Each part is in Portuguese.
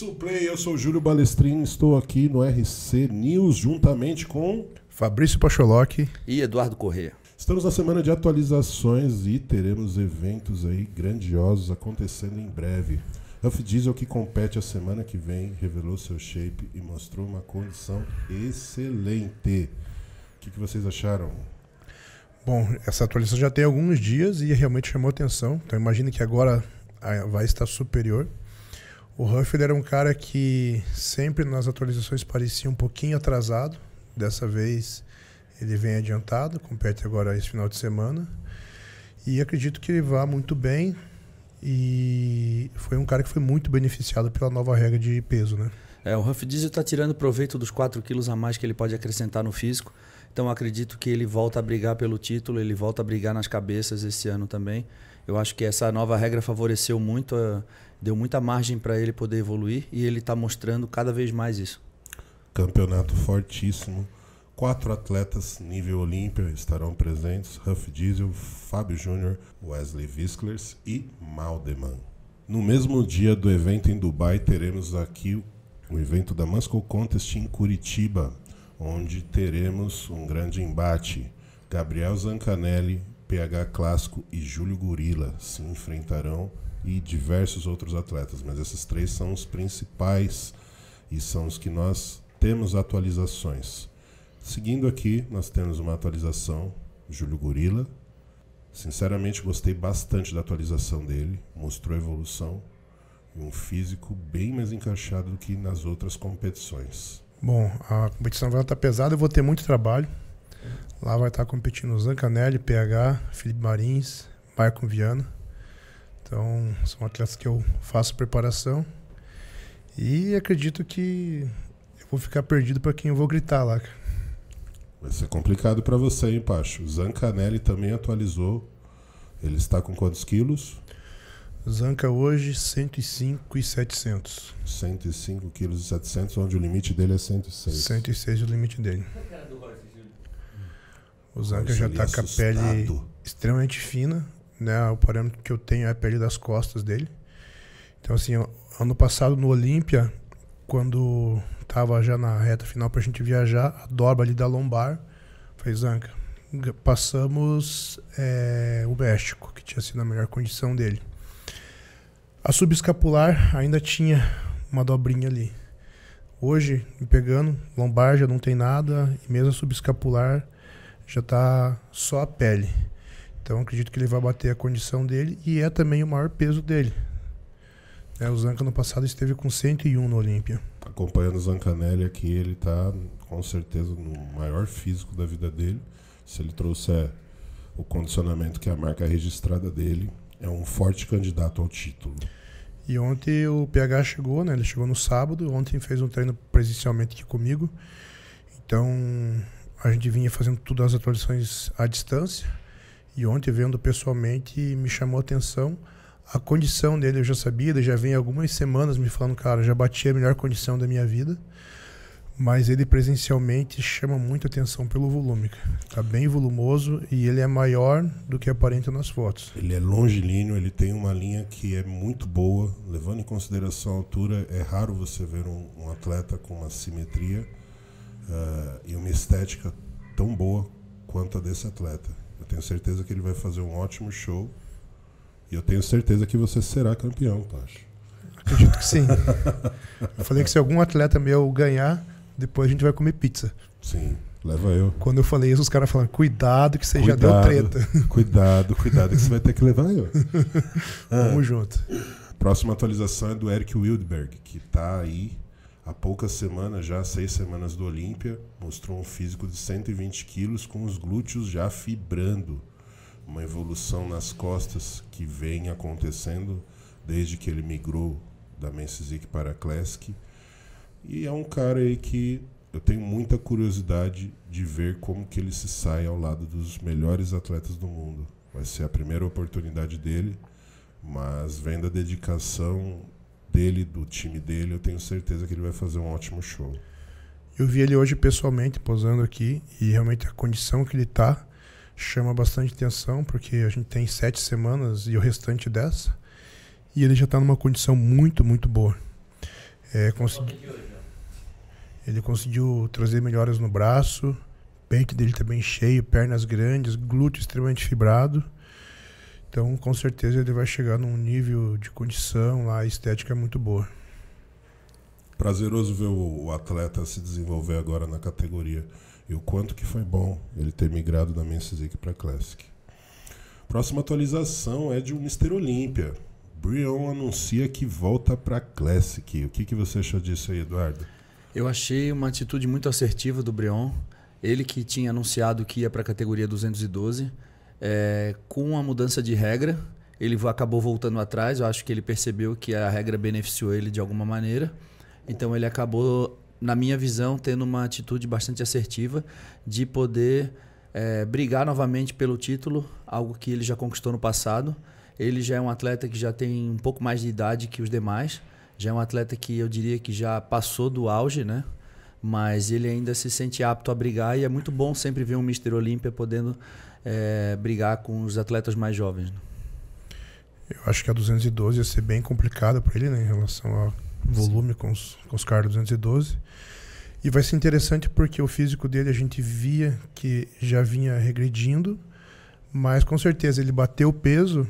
Isso Play, eu sou Júlio Balestrin, estou aqui no RC News juntamente com Fabrício Pacholoc e Eduardo Corrêa. Estamos na semana de atualizações e teremos eventos aí grandiosos acontecendo em breve. Huff Diesel, que compete a semana que vem, revelou seu shape e mostrou uma condição excelente. O que, que vocês acharam? Bom, essa atualização já tem alguns dias e realmente chamou atenção. Então imagina que agora ah, vai estar superior. O Ruffler era um cara que sempre nas atualizações parecia um pouquinho atrasado. Dessa vez ele vem adiantado, compete agora esse final de semana. E acredito que ele vá muito bem. E foi um cara que foi muito beneficiado pela nova regra de peso, né? É, o Ruff Diesel está tirando proveito dos 4 quilos a mais que ele pode acrescentar no físico. Então acredito que ele volta a brigar pelo título, ele volta a brigar nas cabeças esse ano também. Eu acho que essa nova regra favoreceu muito, eh, deu muita margem para ele poder evoluir e ele está mostrando cada vez mais isso. Campeonato fortíssimo. Quatro atletas nível Olímpia estarão presentes: Huff Diesel, Fábio Júnior, Wesley Visclers e Maldeman. No mesmo dia do evento em Dubai, teremos aqui o evento da Muscle Contest em Curitiba, onde teremos um grande embate. Gabriel Zancanelli PH Clássico e Júlio Gorila se enfrentarão e diversos outros atletas, mas esses três são os principais e são os que nós temos atualizações. Seguindo aqui, nós temos uma atualização, Júlio Gorila. Sinceramente, gostei bastante da atualização dele, mostrou evolução e um físico bem mais encaixado do que nas outras competições. Bom, a competição vai estar tá pesada, eu vou ter muito trabalho, Lá vai estar tá competindo Zancanelli, PH, Felipe Marins, Marco Viana. Então, são atletas que eu faço preparação. E acredito que eu vou ficar perdido para quem eu vou gritar lá. Vai ser complicado para você, hein, Pacho? Zancanelli também atualizou. Ele está com quantos quilos? Zanca hoje 105,700. e quilos e onde o limite dele é 106. 106 é o limite dele. Qual era do o Zanca já está é com a pele extremamente fina, né? O parâmetro que eu tenho é a pele das costas dele. Então, assim, ano passado no Olímpia, quando estava já na reta final para a gente viajar, a dobra ali da lombar, foi Zanca. Passamos é, o México, que tinha sido a melhor condição dele. A subescapular ainda tinha uma dobrinha ali. Hoje, me pegando, lombar já não tem nada, e mesmo a subescapular já está só a pele. Então acredito que ele vai bater a condição dele e é também o maior peso dele. É, o Zanca no passado esteve com 101 no Olímpia. Acompanhando o Zancanelli aqui, ele está com certeza no maior físico da vida dele. Se ele trouxer é, o condicionamento que é a marca registrada dele, é um forte candidato ao título. E ontem o PH chegou, né? Ele chegou no sábado, ontem fez um treino presencialmente aqui comigo. Então, a gente vinha fazendo tudo as atualizações à distância. E ontem, vendo pessoalmente, me chamou a atenção a condição dele. Eu já sabia, ele já vem algumas semanas me falando, cara, já bati a melhor condição da minha vida. Mas ele presencialmente chama muita atenção pelo volume. Está bem volumoso e ele é maior do que aparenta nas fotos. Ele é longilíneo, ele tem uma linha que é muito boa. Levando em consideração a altura, é raro você ver um, um atleta com uma simetria uh, e uma estética tão boa quanto a desse atleta. Eu tenho certeza que ele vai fazer um ótimo show e eu tenho certeza que você será campeão, Tacho. Acredito que sim. eu falei que se algum atleta meu ganhar, depois a gente vai comer pizza. Sim. Leva eu. Quando eu falei isso, os caras falaram: cuidado que você cuidado, já deu treta. Cuidado, cuidado que você vai ter que levar eu. Vamos ah. junto. Próxima atualização é do Eric Wildberg, que está aí Há poucas semanas, já seis semanas do Olímpia, mostrou um físico de 120 quilos com os glúteos já fibrando. Uma evolução nas costas que vem acontecendo desde que ele migrou da Men's para a Classic. E é um cara aí que eu tenho muita curiosidade de ver como que ele se sai ao lado dos melhores atletas do mundo. Vai ser a primeira oportunidade dele, mas vendo a dedicação dele, do time dele, eu tenho certeza que ele vai fazer um ótimo show. Eu vi ele hoje pessoalmente posando aqui e realmente a condição que ele está chama bastante atenção, porque a gente tem sete semanas e o restante dessa, e ele já está numa condição muito, muito boa. É, consegui... É né? Ele conseguiu trazer melhoras no braço, peito dele também tá cheio, pernas grandes, glúteo extremamente fibrado. Então, com certeza, ele vai chegar num nível de condição lá, estética é muito boa. Prazeroso ver o atleta se desenvolver agora na categoria. E o quanto que foi bom ele ter migrado da Men's para Classic. Próxima atualização é de um Mister Olímpia. Brion anuncia que volta para Classic. O que, que você achou disso aí, Eduardo? Eu achei uma atitude muito assertiva do Brion. Ele que tinha anunciado que ia para a categoria 212 é, com a mudança de regra, ele acabou voltando atrás. Eu acho que ele percebeu que a regra beneficiou ele de alguma maneira. Então ele acabou, na minha visão, tendo uma atitude bastante assertiva de poder é, brigar novamente pelo título, algo que ele já conquistou no passado. Ele já é um atleta que já tem um pouco mais de idade que os demais. Já é um atleta que eu diria que já passou do auge, né? Mas ele ainda se sente apto a brigar e é muito bom sempre ver um Mister Olímpia podendo é, brigar com os atletas mais jovens. Né? Eu acho que a 212 ia ser bem complicada para ele, né, em relação ao volume com os, com os caras 212. E vai ser interessante porque o físico dele a gente via que já vinha regredindo, mas com certeza ele bateu o peso,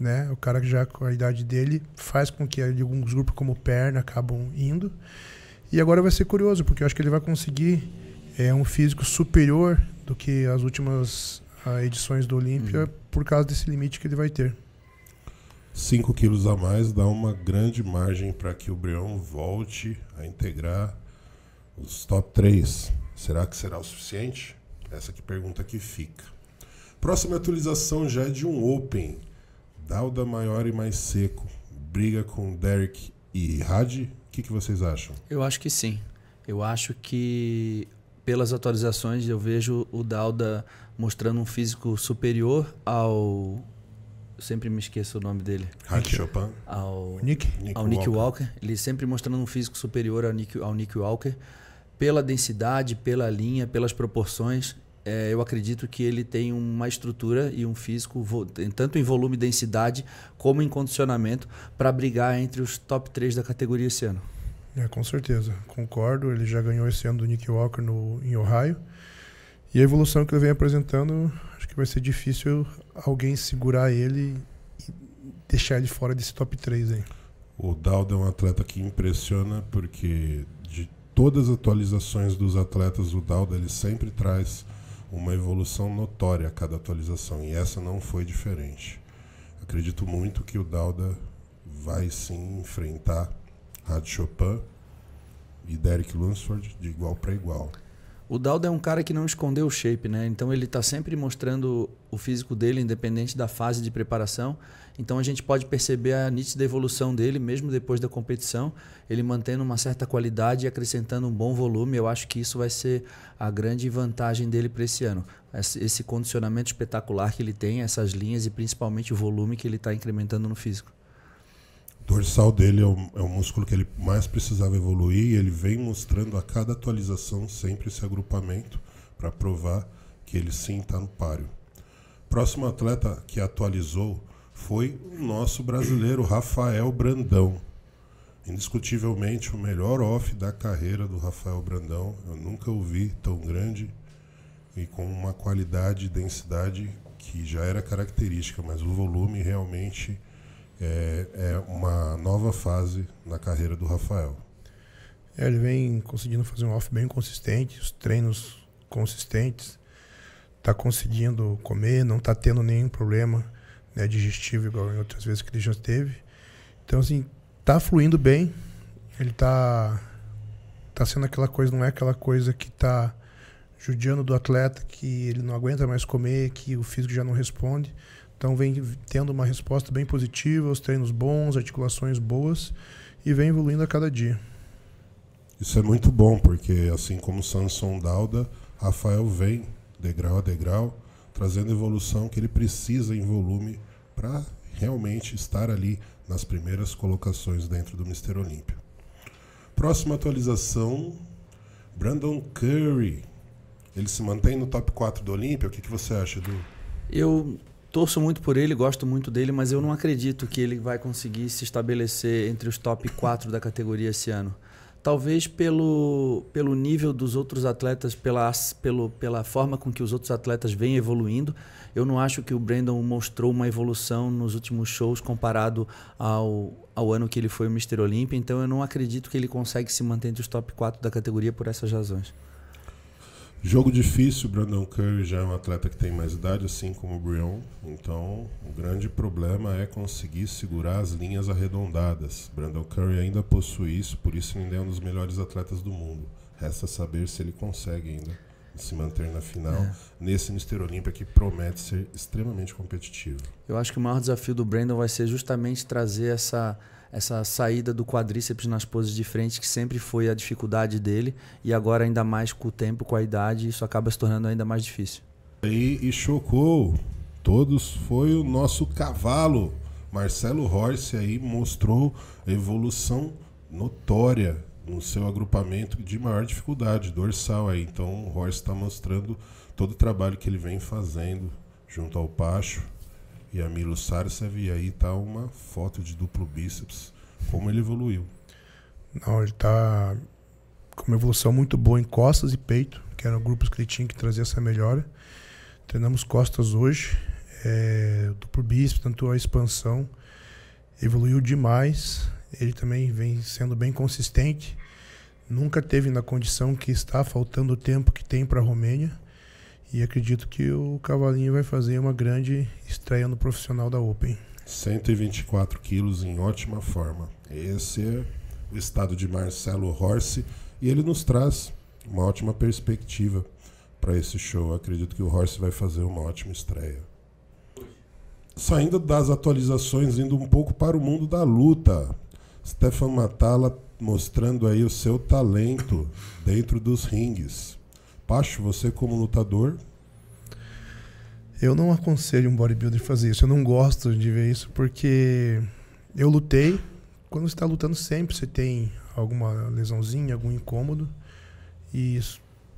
né? O cara que já com a idade dele faz com que alguns grupos como perna acabam indo. E agora vai ser curioso, porque eu acho que ele vai conseguir é, um físico superior do que as últimas a edições do Olímpia uhum. por causa desse limite que ele vai ter. 5 quilos a mais dá uma grande margem para que o Breon volte a integrar os top 3. Será que será o suficiente? Essa que pergunta que fica. Próxima atualização já é de um Open. Dauda maior e mais seco. Briga com Derek e Hadi. O que, que vocês acham? Eu acho que sim. Eu acho que pelas atualizações, eu vejo o Dauda mostrando um físico superior ao. sempre me esqueço o nome dele. Nick Chopin. Ao Nick, Nick ao Nick Walker. Walker. Ele sempre mostrando um físico superior ao Nick, ao Nick Walker. Pela densidade, pela linha, pelas proporções, é, eu acredito que ele tem uma estrutura e um físico, tanto em volume e densidade, como em condicionamento, para brigar entre os top 3 da categoria esse ano. É, com certeza, concordo. Ele já ganhou esse ano do Nick Walker no, em Ohio. E a evolução que ele vem apresentando, acho que vai ser difícil alguém segurar ele e deixar ele fora desse top 3 aí. O Dowd é um atleta que impressiona porque de todas as atualizações dos atletas, o Dowd ele sempre traz uma evolução notória a cada atualização e essa não foi diferente. Acredito muito que o Dauda vai sim enfrentar Rádio Chopin e Derek Lunsford de igual para igual. O Daldo é um cara que não escondeu o shape, né? Então ele está sempre mostrando o físico dele, independente da fase de preparação. Então a gente pode perceber a nítida evolução dele, mesmo depois da competição, ele mantendo uma certa qualidade e acrescentando um bom volume. Eu acho que isso vai ser a grande vantagem dele para esse ano. Esse condicionamento espetacular que ele tem, essas linhas e principalmente o volume que ele está incrementando no físico dorsal dele é o, é o, músculo que ele mais precisava evoluir e ele vem mostrando a cada atualização sempre esse agrupamento para provar que ele sim está no páreo. Próximo atleta que atualizou foi o nosso brasileiro Rafael Brandão. Indiscutivelmente o melhor off da carreira do Rafael Brandão. Eu nunca o vi tão grande e com uma qualidade e densidade que já era característica, mas o volume realmente é, é uma nova fase na carreira do Rafael. É, ele vem conseguindo fazer um off bem consistente, os treinos consistentes, está conseguindo comer, não está tendo nenhum problema né, digestivo igual em outras vezes que ele já teve. Então assim, está fluindo bem. Ele está, tá sendo aquela coisa, não é aquela coisa que está judiando do atleta que ele não aguenta mais comer, que o físico já não responde. Então vem tendo uma resposta bem positiva, os treinos bons, articulações boas e vem evoluindo a cada dia. Isso é muito bom, porque assim como Samson Dauda, Rafael vem degrau a degrau, trazendo evolução que ele precisa em volume para realmente estar ali nas primeiras colocações dentro do Mister Olímpia. Próxima atualização, Brandon Curry. Ele se mantém no top 4 do Olímpia? O que, que você acha, Edu? Eu torço muito por ele, gosto muito dele, mas eu não acredito que ele vai conseguir se estabelecer entre os top 4 da categoria esse ano. Talvez pelo, pelo nível dos outros atletas, pela, pelo, pela forma com que os outros atletas vêm evoluindo. Eu não acho que o Brandon mostrou uma evolução nos últimos shows comparado ao, ao ano que ele foi o Mr. Olympia, então eu não acredito que ele consegue se manter entre os top 4 da categoria por essas razões. Jogo difícil, Brandon Curry já é um atleta que tem mais idade, assim como o Brion. Então, o grande problema é conseguir segurar as linhas arredondadas. Brandon Curry ainda possui isso, por isso ainda é um dos melhores atletas do mundo. Resta saber se ele consegue ainda se manter na final é. nesse Mister Olímpia que promete ser extremamente competitivo. Eu acho que o maior desafio do Brandon vai ser justamente trazer essa essa saída do quadríceps nas poses de frente, que sempre foi a dificuldade dele, e agora ainda mais com o tempo, com a idade, isso acaba se tornando ainda mais difícil. E, e chocou todos foi o nosso cavalo. Marcelo Horse aí mostrou evolução notória no seu agrupamento de maior dificuldade, dorsal aí. Então o Horse está mostrando todo o trabalho que ele vem fazendo junto ao Pacho e a Milo Sarcev, e aí tá uma foto de duplo bíceps, como ele evoluiu. Não, ele tá com uma evolução muito boa em costas e peito, que eram grupos que ele tinha que trazer essa melhora. Treinamos costas hoje, é, duplo bíceps, tanto a expansão evoluiu demais. Ele também vem sendo bem consistente. Nunca teve na condição que está faltando o tempo que tem para a Romênia. E acredito que o Cavalinho vai fazer uma grande estreia no profissional da Open. 124 quilos em ótima forma. Esse é o estado de Marcelo Horse e ele nos traz uma ótima perspectiva para esse show. Acredito que o Horse vai fazer uma ótima estreia. Saindo das atualizações, indo um pouco para o mundo da luta. Stefan Matala mostrando aí o seu talento dentro dos ringues. Pacho, você como lutador? Eu não aconselho um bodybuilder fazer isso. Eu não gosto de ver isso porque eu lutei. Quando você está lutando sempre, você tem alguma lesãozinha, algum incômodo. E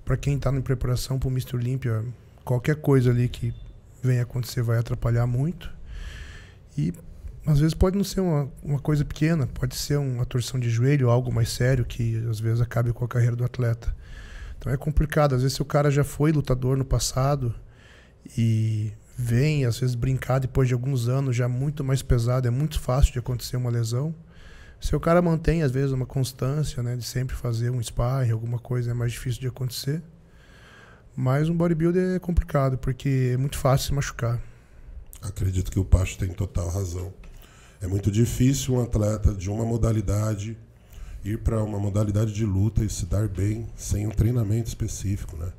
para quem está em preparação para o Mr. Olímpia, qualquer coisa ali que venha acontecer vai atrapalhar muito. E às vezes pode não ser uma, uma coisa pequena, pode ser uma torção de joelho, algo mais sério que às vezes acabe com a carreira do atleta. Então é complicado. Às vezes, se o cara já foi lutador no passado e vem, às vezes, brincar depois de alguns anos já muito mais pesado, é muito fácil de acontecer uma lesão. Se o cara mantém, às vezes, uma constância né, de sempre fazer um sparring, alguma coisa, é mais difícil de acontecer. Mas um bodybuilder é complicado, porque é muito fácil se machucar. Acredito que o Pacho tem total razão. É muito difícil um atleta de uma modalidade ir para uma modalidade de luta e se dar bem sem um treinamento específico, né?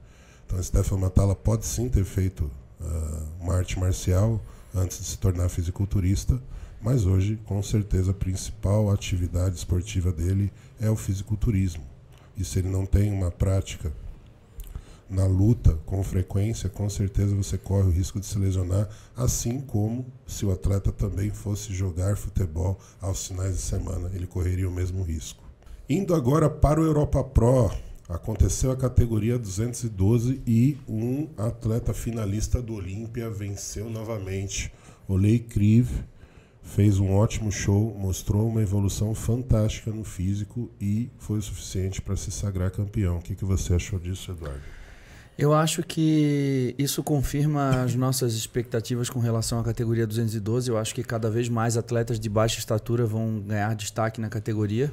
Então, Stefan Matala pode sim ter feito uh, uma arte marcial antes de se tornar fisiculturista, mas hoje, com certeza, a principal atividade esportiva dele é o fisiculturismo. E se ele não tem uma prática na luta com frequência, com certeza você corre o risco de se lesionar, assim como se o atleta também fosse jogar futebol aos finais de semana, ele correria o mesmo risco. Indo agora para o Europa Pro, aconteceu a categoria 212 e um atleta finalista do Olímpia venceu novamente. Lei Kriv fez um ótimo show, mostrou uma evolução fantástica no físico e foi o suficiente para se sagrar campeão. O que, que você achou disso, Eduardo? Eu acho que isso confirma as nossas expectativas com relação à categoria 212. Eu acho que cada vez mais atletas de baixa estatura vão ganhar destaque na categoria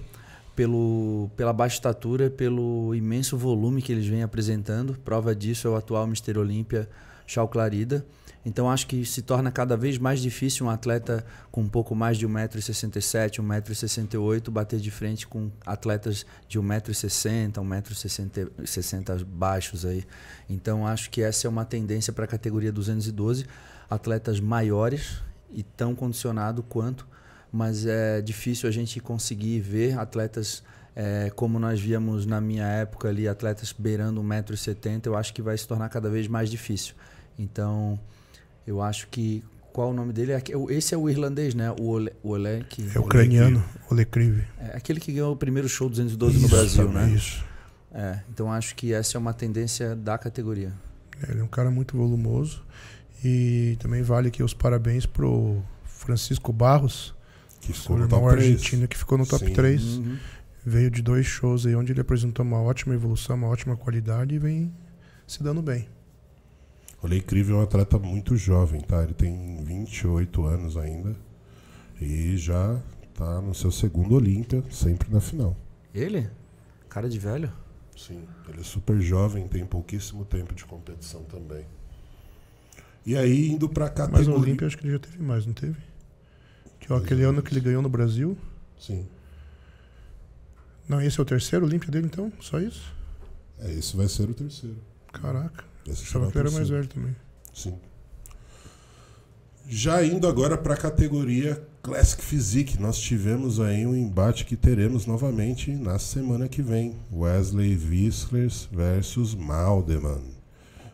pelo, pela baixa estatura, pelo imenso volume que eles vêm apresentando. Prova disso é o atual Mister Olímpia, Chal Clarida. Então acho que se torna cada vez mais difícil um atleta com um pouco mais de 1,67m, 1,68m bater de frente com atletas de 1,60m, 1,60m baixos aí. Então acho que essa é uma tendência para a categoria 212, atletas maiores e tão condicionado quanto mas é difícil a gente conseguir ver atletas é, como nós víamos na minha época ali, atletas beirando 1,70m, eu acho que vai se tornar cada vez mais difícil. Então, eu acho que. Qual o nome dele? É esse é o irlandês, né? O Ole, o Ole que, é o ucraniano, Olekrive. É, é aquele que ganhou o primeiro show 212 isso, no Brasil, né? Isso. É, então acho que essa é uma tendência da categoria. Ele é um cara muito volumoso e também vale aqui os parabéns pro Francisco Barros, que ficou no top argentino 3. que ficou no top Sim. 3. Uhum. Veio de dois shows aí, onde ele apresentou uma ótima evolução, uma ótima qualidade e vem se dando bem. Olha, é incrível, é um atleta muito jovem, tá? Ele tem 28 anos ainda e já tá no seu segundo Olímpia, sempre na final. Ele? Cara de velho? Sim, ele é super jovem, tem pouquíssimo tempo de competição também. E aí, indo pra categoria... Mas no Olímpia acho que ele já teve mais, não teve? Que é aquele ano que ele ganhou no Brasil. Sim. Não, esse é o terceiro Olímpia dele, então? Só isso? É, esse vai ser o terceiro. Caraca. Esse Achava que ele era mais velho também. Sim. Já indo agora para a categoria Classic Physique, nós tivemos aí um embate que teremos novamente na semana que vem. Wesley Whistlers versus Maldeman.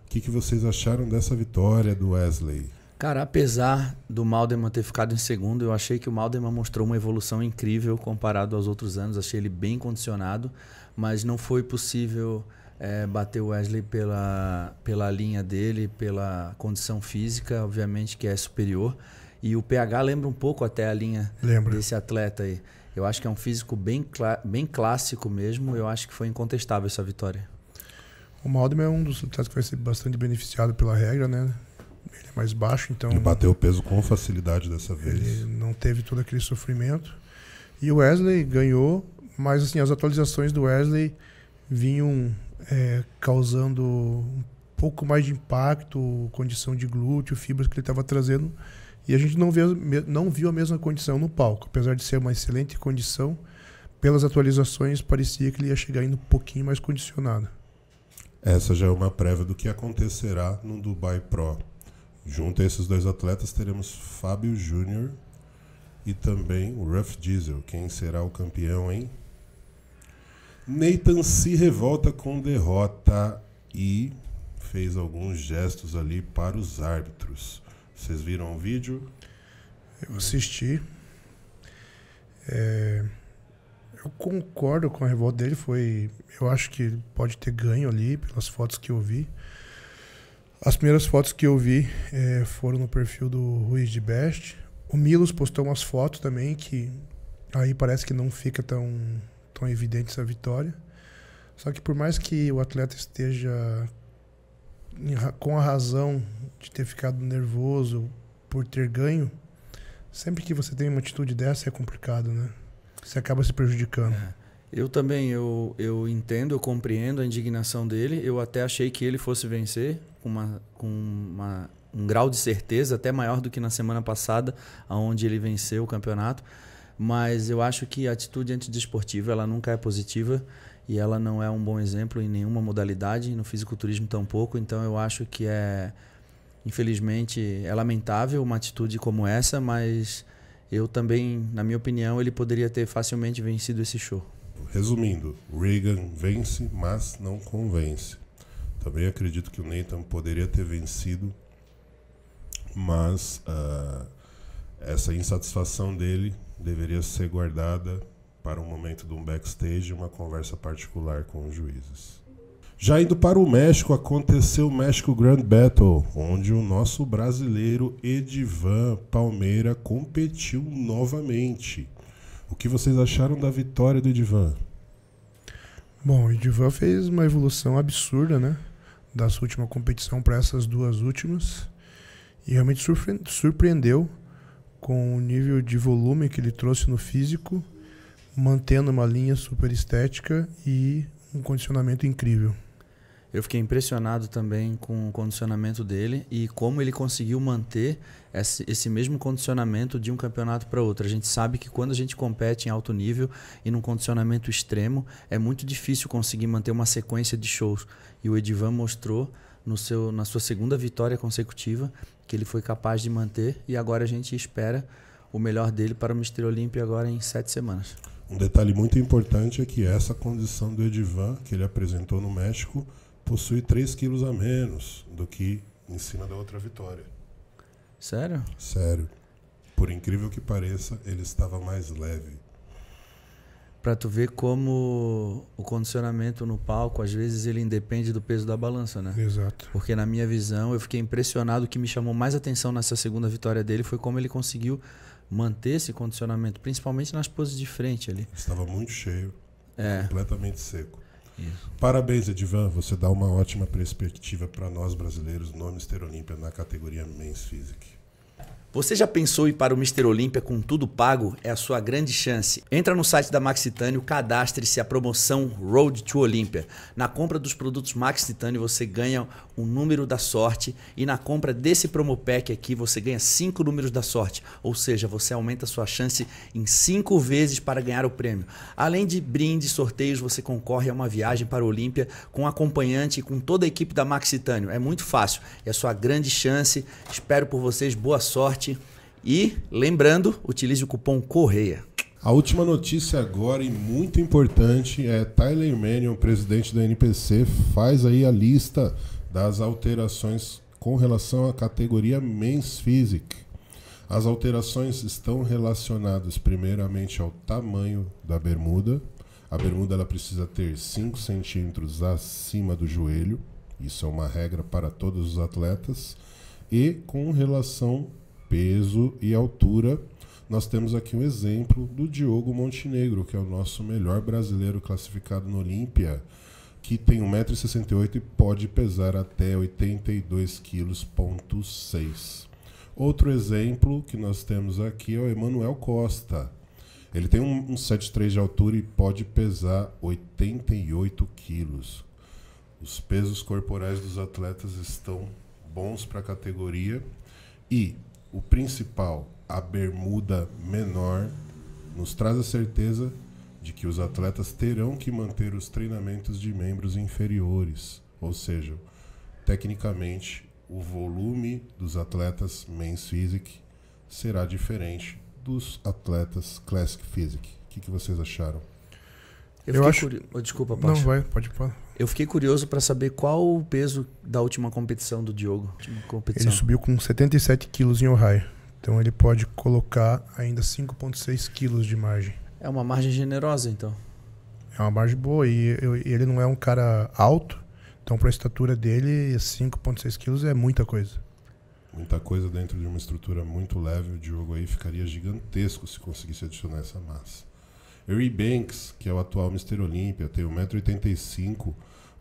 O que, que vocês acharam dessa vitória do Wesley? Cara, apesar do Maldeman ter ficado em segundo, eu achei que o Maldeman mostrou uma evolução incrível comparado aos outros anos. Achei ele bem condicionado, mas não foi possível é, bater o Wesley pela, pela linha dele, pela condição física, obviamente que é superior. E o PH lembra um pouco até a linha lembra. desse atleta aí. Eu acho que é um físico bem, bem clássico mesmo. Eu acho que foi incontestável essa vitória. O Maldeman é um dos atletas que vai ser bastante beneficiado pela regra, né? ele é mais baixo, então. Ele bateu o peso com facilidade dessa vez. Ele não teve todo aquele sofrimento. E o Wesley ganhou, mas assim, as atualizações do Wesley vinham é, causando um pouco mais de impacto, condição de glúteo, fibras que ele estava trazendo. E a gente não, vê, não viu a mesma condição no palco. Apesar de ser uma excelente condição, pelas atualizações parecia que ele ia chegar indo um pouquinho mais condicionado. Essa já é uma prévia do que acontecerá no Dubai Pro. Junto a esses dois atletas, teremos Fábio Júnior e também o Ruff Diesel. Quem será o campeão, hein? Nathan se revolta com derrota e fez alguns gestos ali para os árbitros. Vocês viram o vídeo? Eu assisti. É, eu concordo com a revolta dele. Foi, eu acho que pode ter ganho ali pelas fotos que eu vi. As primeiras fotos que eu vi é, foram no perfil do Ruiz de Best. O Milos postou umas fotos também que aí parece que não fica tão, tão evidente essa vitória. Só que por mais que o atleta esteja com a razão de ter ficado nervoso por ter ganho, sempre que você tem uma atitude dessa é complicado, né? Você acaba se prejudicando. É. Eu também, eu, eu entendo, eu compreendo a indignação dele. Eu até achei que ele fosse vencer com, uma, com uma, um grau de certeza até maior do que na semana passada, onde ele venceu o campeonato. Mas eu acho que a atitude antidesportiva ela nunca é positiva e ela não é um bom exemplo em nenhuma modalidade, no fisiculturismo tampouco. Então eu acho que é, infelizmente, é lamentável uma atitude como essa, mas eu também, na minha opinião, ele poderia ter facilmente vencido esse show resumindo, Reagan vence, mas não convence. Também acredito que o Nathan poderia ter vencido, mas uh, essa insatisfação dele deveria ser guardada para um momento de um backstage, uma conversa particular com os juízes. Já indo para o México, aconteceu o México Grand Battle, onde o nosso brasileiro Edivan Palmeira competiu novamente. O que vocês acharam da vitória do Edivan? Bom, o Edivan fez uma evolução absurda, né? Da sua última competição para essas duas últimas. E realmente surpreendeu com o nível de volume que ele trouxe no físico, mantendo uma linha super estética e um condicionamento incrível. Eu fiquei impressionado também com o condicionamento dele e como ele conseguiu manter esse, esse mesmo condicionamento de um campeonato para outro. A gente sabe que quando a gente compete em alto nível e num condicionamento extremo, é muito difícil conseguir manter uma sequência de shows. E o Edivan mostrou no seu, na sua segunda vitória consecutiva que ele foi capaz de manter e agora a gente espera o melhor dele para o Mister Olímpia agora em sete semanas. Um detalhe muito importante é que essa condição do Edivan que ele apresentou no México possui 3 quilos a menos do que em cima da outra vitória. Sério? Sério. Por incrível que pareça, ele estava mais leve. Pra tu ver como o condicionamento no palco, às vezes, ele independe do peso da balança, né? Exato. Porque na minha visão, eu fiquei impressionado. O que me chamou mais atenção nessa segunda vitória dele foi como ele conseguiu manter esse condicionamento, principalmente nas poses de frente ali. Estava muito cheio, é. completamente seco. Isso. Parabéns, Edivan. Você dá uma ótima perspectiva para nós brasileiros no Mister Olímpia na categoria Men's Physique. Você já pensou em ir para o Mister Olímpia com tudo pago? É a sua grande chance. Entra no site da Maxitânio, cadastre-se a promoção Road to Olímpia. Na compra dos produtos Maxitânio, você ganha um número da sorte e na compra desse promo pack aqui você ganha cinco números da sorte, ou seja, você aumenta a sua chance em cinco vezes para ganhar o prêmio. Além de brindes, sorteios, você concorre a uma viagem para a Olímpia com acompanhante e com toda a equipe da Maxitânio. É muito fácil, é a sua grande chance. Espero por vocês boa sorte e, lembrando, utilize o cupom Correia. A última notícia agora e muito importante é Tyler Mannion, presidente da NPC, faz aí a lista das alterações com relação à categoria Men's Physic. As alterações estão relacionadas primeiramente ao tamanho da bermuda. A bermuda ela precisa ter 5 centímetros acima do joelho. Isso é uma regra para todos os atletas. E com relação peso e altura. Nós temos aqui um exemplo do Diogo Montenegro, que é o nosso melhor brasileiro classificado no Olímpia, que tem 1,68m e pode pesar até 82,6 kg. Outro exemplo que nós temos aqui é o Emanuel Costa. Ele tem um, um 7,3 de altura e pode pesar 88 quilos. Os pesos corporais dos atletas estão bons para a categoria e o principal, a bermuda menor, nos traz a certeza de que os atletas terão que manter os treinamentos de membros inferiores, ou seja, tecnicamente o volume dos atletas Men's Physique será diferente dos atletas Classic Physique. O que, que vocês acharam? Eu, eu acho. Curi... Oh, desculpa, Pacha. Não, vai, pode pôr. Eu fiquei curioso para saber qual o peso da última competição do Diogo. Competição. Ele subiu com 77 quilos em Ohio. Então ele pode colocar ainda 5,6 quilos de margem. É uma margem generosa, então. É uma margem boa. E eu, ele não é um cara alto. Então, para a estatura dele, 5,6 quilos é muita coisa. Muita coisa dentro de uma estrutura muito leve. O Diogo aí ficaria gigantesco se conseguisse adicionar essa massa. Banks, que é o atual Mr. Olímpia, tem 1,85m,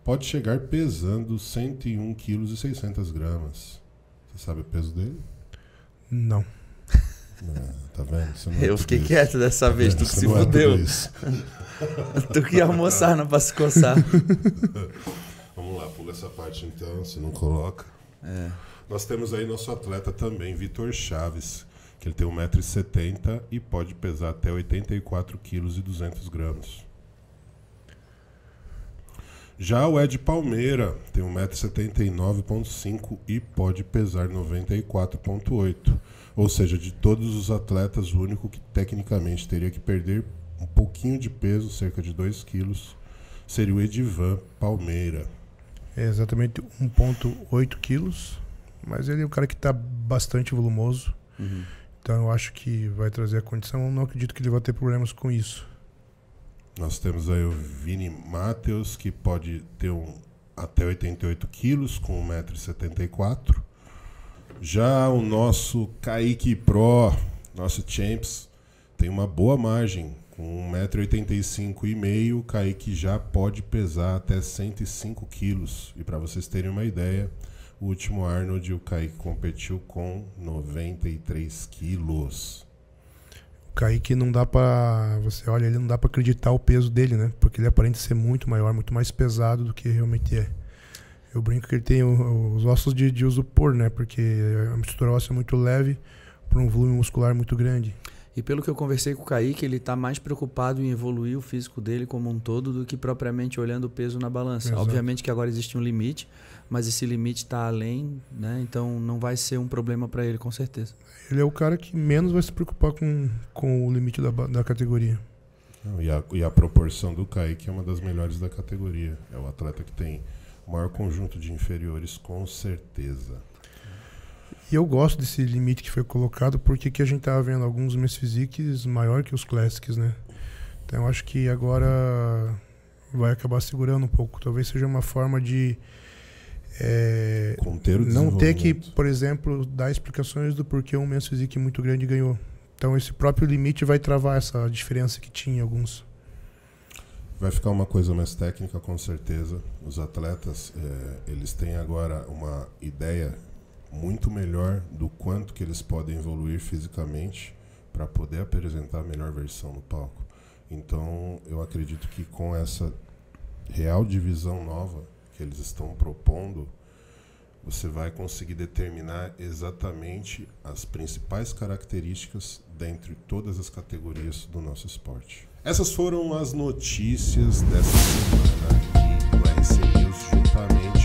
pode chegar pesando 101,6kg. Você sabe o peso dele? Não. É, tá vendo? É eu fiquei isso. quieto dessa tá vez, tu que se é fudeu. É tu que ia almoçar, não pra se coçar. Vamos lá, pula essa parte então, se não coloca. É. Nós temos aí nosso atleta também, Vitor Chaves, que ele tem 1,70m e pode pesar até 84 kg e gramas. Já o Ed Palmeira tem 1,79m e pode pesar 94,8. Ou seja, de todos os atletas, o único que tecnicamente teria que perder um pouquinho de peso, cerca de 2 quilos, seria o Edivan Palmeira. É exatamente 1,8 quilos, mas ele é um cara que está bastante volumoso. Uhum. Então eu acho que vai trazer a condição. Não acredito que ele vá ter problemas com isso. Nós temos aí o Vini Matheus, que pode ter um, até 88 quilos, com 1,74m. Já o nosso Kaique Pro, nosso Champs, tem uma boa margem. Com 1,85m, o Kaique já pode pesar até 105 quilos. E para vocês terem uma ideia, o último Arnold, o Kaique competiu com 93 quilos. O Kaique não dá para Você olha, ele não dá para acreditar o peso dele, né? Porque ele aparenta ser muito maior, muito mais pesado do que realmente é. Eu brinco que ele tem os ossos de, de uso por, né? Porque a mistura óssea é muito leve para um volume muscular muito grande. E pelo que eu conversei com o Kaique, ele está mais preocupado em evoluir o físico dele como um todo do que propriamente olhando o peso na balança. Exato. Obviamente que agora existe um limite, mas esse limite está além, né? Então não vai ser um problema para ele, com certeza. Ele é o cara que menos vai se preocupar com, com o limite da, da categoria. E a, e a proporção do Kaique é uma das melhores da categoria. É o atleta que tem o maior conjunto de inferiores, com certeza. E eu gosto desse limite que foi colocado, porque a gente tava vendo alguns Miss Physiques maior que os Classics, né? Então eu acho que agora vai acabar segurando um pouco. Talvez seja uma forma de é, não ter que, por exemplo, dar explicações do porquê um Men's Physique muito grande ganhou. Então esse próprio limite vai travar essa diferença que tinha alguns. Vai ficar uma coisa mais técnica, com certeza. Os atletas, é, eles têm agora uma ideia muito melhor do quanto que eles podem evoluir fisicamente para poder apresentar a melhor versão no palco. Então, eu acredito que com essa real divisão nova que eles estão propondo, você vai conseguir determinar exatamente as principais características dentre todas as categorias do nosso esporte. Essas foram as notícias dessa semana aqui no RC News juntamente